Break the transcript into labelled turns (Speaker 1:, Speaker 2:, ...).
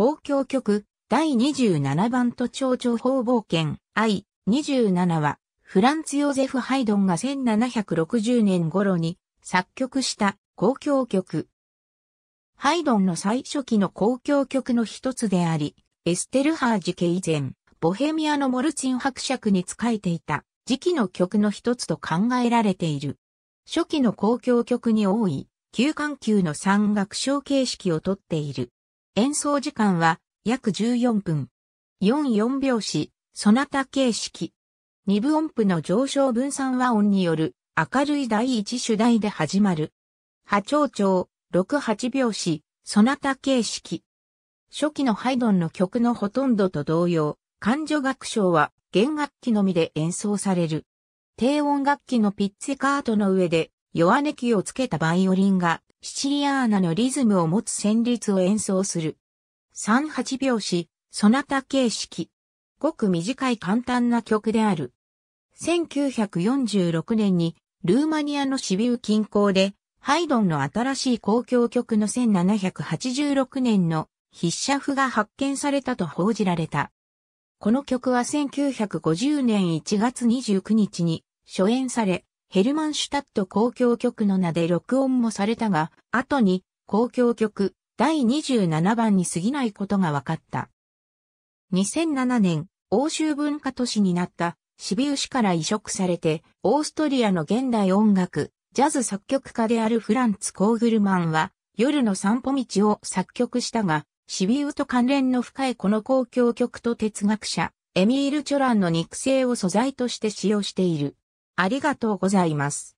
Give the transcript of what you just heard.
Speaker 1: 公共曲第27番と庁長方冒険 I27 はフランツ・ヨゼフ・ハイドンが1760年頃に作曲した公共曲。ハイドンの最初期の公共曲の一つであり、エステルハージ家以前、ボヘミアのモルチン伯爵に仕えていた時期の曲の一つと考えられている。初期の公共曲に多い、旧環球の三楽章形式をとっている。演奏時間は約14分。44拍子、そなた形式。二部音符の上昇分散和音による明るい第一主題で始まる。波長長、6、8拍子、そなた形式。初期のハイドンの曲のほとんどと同様、感情楽章は弦楽器のみで演奏される。低音楽器のピッツィカートの上で弱音器をつけたバイオリンがシチリアーナのリズムを持つ旋律を演奏する。38拍子、ソナタ形式。ごく短い簡単な曲である。1946年にルーマニアのシビウ近郊でハイドンの新しい公共曲の1786年の筆者譜が発見されたと報じられた。この曲は1950年1月29日に初演され、ヘルマンシュタット公共曲の名で録音もされたが、後に公共曲第27番に過ぎないことが分かった。2007年、欧州文化都市になったシビウ市から移植されて、オーストリアの現代音楽、ジャズ作曲家であるフランツ・コーグルマンは、夜の散歩道を作曲したが、シビウと関連の深いこの公共曲と哲学者、エミール・チョランの肉声を素材として使用している。ありがとうございます。